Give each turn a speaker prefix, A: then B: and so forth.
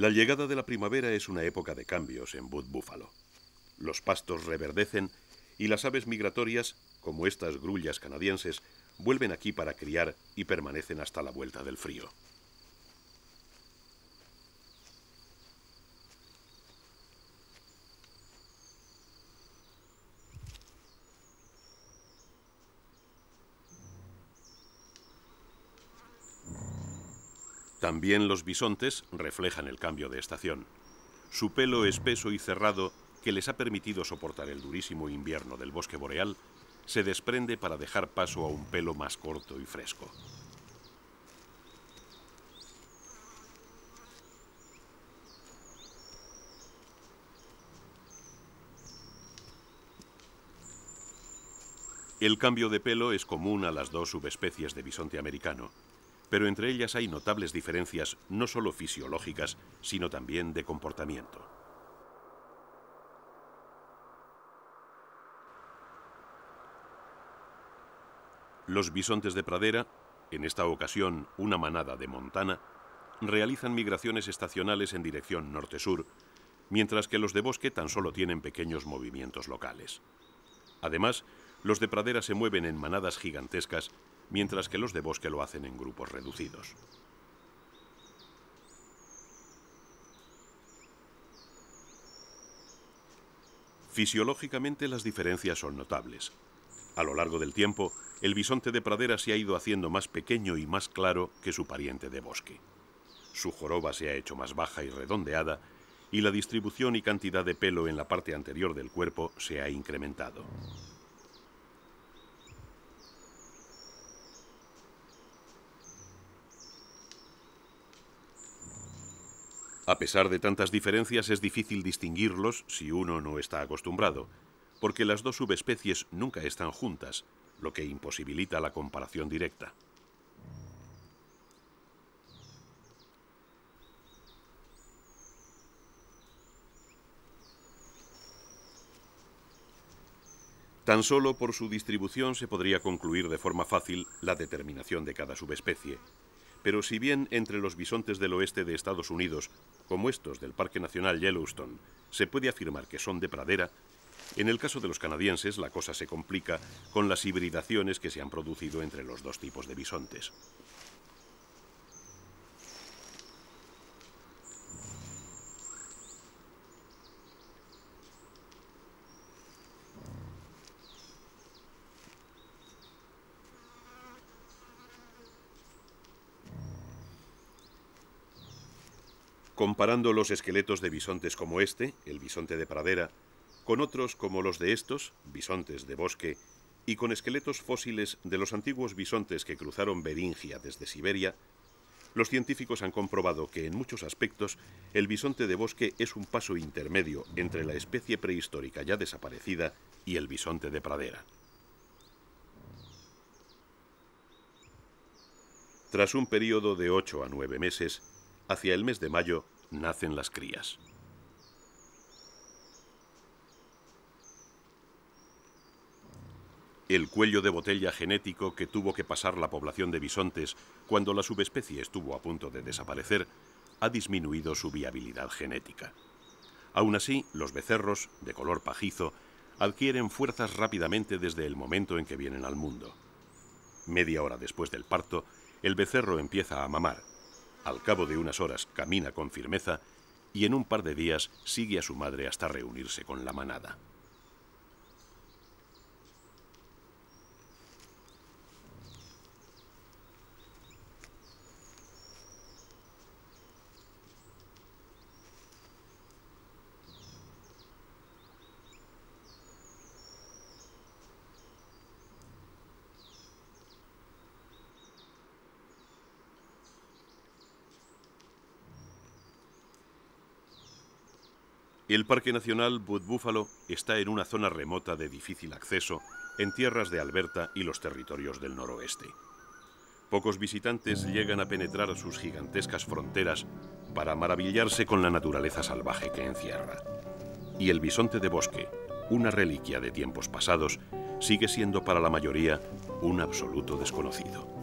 A: La llegada de la primavera es una época de cambios en Bud Buffalo. Los pastos reverdecen y las aves migratorias, como estas grullas canadienses, vuelven aquí para criar y permanecen hasta la vuelta del frío. También los bisontes reflejan el cambio de estación. Su pelo espeso y cerrado, que les ha permitido soportar el durísimo invierno del bosque boreal, se desprende para dejar paso a un pelo más corto y fresco. El cambio de pelo es común a las dos subespecies de bisonte americano, pero entre ellas hay notables diferencias no solo fisiológicas, sino también de comportamiento. Los bisontes de pradera, en esta ocasión una manada de Montana, realizan migraciones estacionales en dirección norte-sur, mientras que los de bosque tan solo tienen pequeños movimientos locales. Además, los de pradera se mueven en manadas gigantescas mientras que los de bosque lo hacen en grupos reducidos. Fisiológicamente las diferencias son notables. A lo largo del tiempo, el bisonte de pradera se ha ido haciendo más pequeño y más claro que su pariente de bosque. Su joroba se ha hecho más baja y redondeada, y la distribución y cantidad de pelo en la parte anterior del cuerpo se ha incrementado. A pesar de tantas diferencias es difícil distinguirlos si uno no está acostumbrado, porque las dos subespecies nunca están juntas, lo que imposibilita la comparación directa. Tan solo por su distribución se podría concluir de forma fácil la determinación de cada subespecie, pero si bien entre los bisontes del oeste de Estados Unidos, como estos del Parque Nacional Yellowstone, se puede afirmar que son de pradera, en el caso de los canadienses la cosa se complica con las hibridaciones que se han producido entre los dos tipos de bisontes. comparando los esqueletos de bisontes como este, el bisonte de pradera, con otros como los de estos, bisontes de bosque, y con esqueletos fósiles de los antiguos bisontes que cruzaron Beringia desde Siberia, los científicos han comprobado que en muchos aspectos el bisonte de bosque es un paso intermedio entre la especie prehistórica ya desaparecida y el bisonte de pradera. Tras un periodo de 8 a 9 meses, Hacia el mes de mayo nacen las crías. El cuello de botella genético que tuvo que pasar la población de bisontes cuando la subespecie estuvo a punto de desaparecer ha disminuido su viabilidad genética. Aún así, los becerros, de color pajizo, adquieren fuerzas rápidamente desde el momento en que vienen al mundo. Media hora después del parto, el becerro empieza a mamar al cabo de unas horas camina con firmeza y en un par de días sigue a su madre hasta reunirse con la manada. El Parque Nacional Wood Buffalo está en una zona remota de difícil acceso en tierras de Alberta y los territorios del noroeste. Pocos visitantes llegan a penetrar sus gigantescas fronteras para maravillarse con la naturaleza salvaje que encierra. Y el bisonte de bosque, una reliquia de tiempos pasados, sigue siendo para la mayoría un absoluto desconocido.